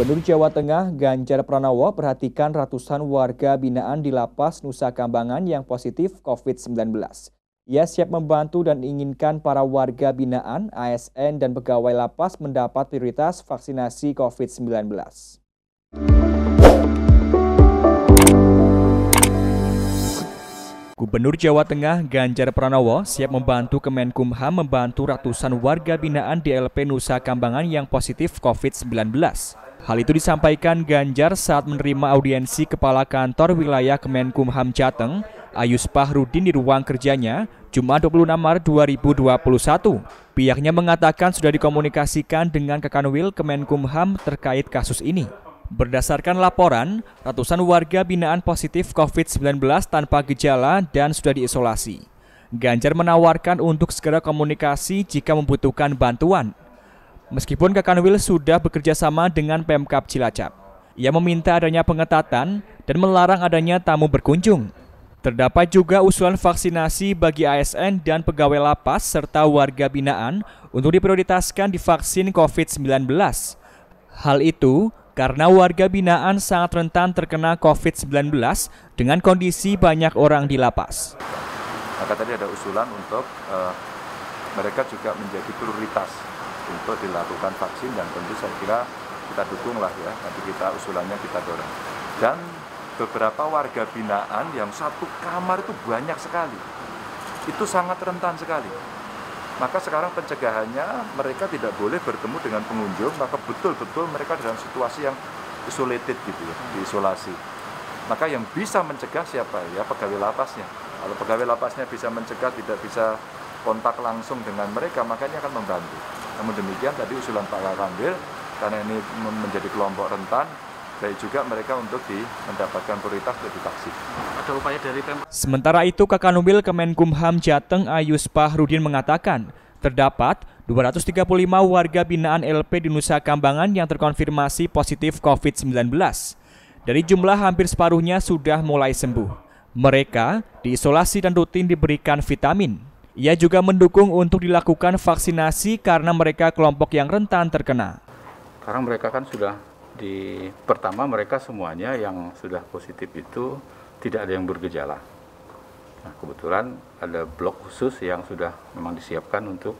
Gubernur Jawa Tengah Ganjar Pranowo perhatikan ratusan warga binaan di Lapas Nusa Kambangan yang positif COVID-19. Ia siap membantu dan inginkan para warga binaan, ASN, dan pegawai lapas mendapat prioritas vaksinasi COVID-19. Gubernur Jawa Tengah Ganjar Pranowo siap membantu Kemenkumham membantu ratusan warga binaan di LP Nusa Kambangan yang positif COVID-19. Hal itu disampaikan Ganjar saat menerima audiensi Kepala Kantor Wilayah Kemenkumham Jateng, Ayus Pahrudin di ruang kerjanya, Jumat 26 Maret 2021. Pihaknya mengatakan sudah dikomunikasikan dengan Kekanwil Kemenkumham terkait kasus ini. Berdasarkan laporan, ratusan warga binaan positif COVID-19 tanpa gejala dan sudah diisolasi. Ganjar menawarkan untuk segera komunikasi jika membutuhkan bantuan. Meskipun Kakanwil sudah bekerja sama dengan Pemkap Cilacap, ia meminta adanya pengetatan dan melarang adanya tamu berkunjung. Terdapat juga usulan vaksinasi bagi ASN dan pegawai lapas serta warga binaan untuk diprioritaskan divaksin COVID-19. Hal itu karena warga binaan sangat rentan terkena COVID-19 dengan kondisi banyak orang di lapas. Maka tadi ada usulan untuk uh, mereka juga menjadi prioritas untuk dilakukan vaksin dan tentu saya kira kita dukung lah ya, nanti kita usulannya kita dorong. Dan beberapa warga binaan yang satu kamar itu banyak sekali, itu sangat rentan sekali. Maka sekarang pencegahannya mereka tidak boleh bertemu dengan pengunjung, maka betul-betul mereka dalam situasi yang isolated gitu ya, diisolasi. Maka yang bisa mencegah siapa ya pegawai lapasnya. Kalau pegawai lapasnya bisa mencegah tidak bisa kontak langsung dengan mereka, makanya akan membantu. Namun demikian tadi usulan Pak Kakambil karena ini menjadi kelompok rentan baik juga mereka untuk di mendapatkan prioritas untuk vaksin. Ada upaya dari Pem Sementara itu Kakanubil Kemenkumham Jateng Ayus Pahrudin mengatakan terdapat 235 warga binaan LP di Nusa Kambangan yang terkonfirmasi positif COVID-19. Dari jumlah hampir separuhnya sudah mulai sembuh. Mereka diisolasi dan rutin diberikan vitamin, ia juga mendukung untuk dilakukan vaksinasi karena mereka kelompok yang rentan terkena. Karena mereka kan sudah di pertama mereka semuanya yang sudah positif itu tidak ada yang bergejala. Nah, kebetulan ada blok khusus yang sudah memang disiapkan untuk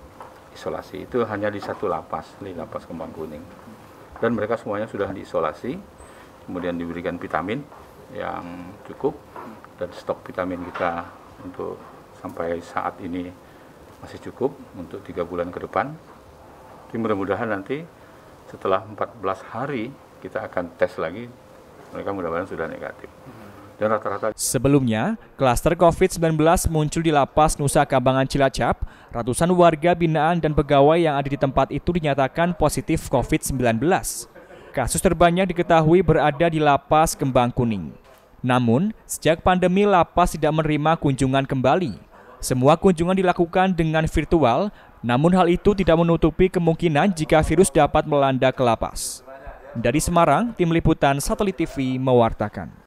isolasi. Itu hanya di satu lapas, di lapas Kembang Kuning. Dan mereka semuanya sudah diisolasi, kemudian diberikan vitamin yang cukup dan stok vitamin kita untuk sampai saat ini masih cukup untuk tiga bulan ke depan. Jadi mudah-mudahan nanti setelah 14 hari kita akan tes lagi, mereka mudah-mudahan sudah negatif. Dan rata-rata Sebelumnya, klaster COVID-19 muncul di lapas Nusa Kambangan Cilacap. Ratusan warga binaan dan pegawai yang ada di tempat itu dinyatakan positif COVID-19. Kasus terbanyak diketahui berada di lapas Kembang Kuning. Namun, sejak pandemi lapas tidak menerima kunjungan kembali. Semua kunjungan dilakukan dengan virtual, namun hal itu tidak menutupi kemungkinan jika virus dapat melanda ke lapas. Dari Semarang, Tim Liputan Satelit TV mewartakan.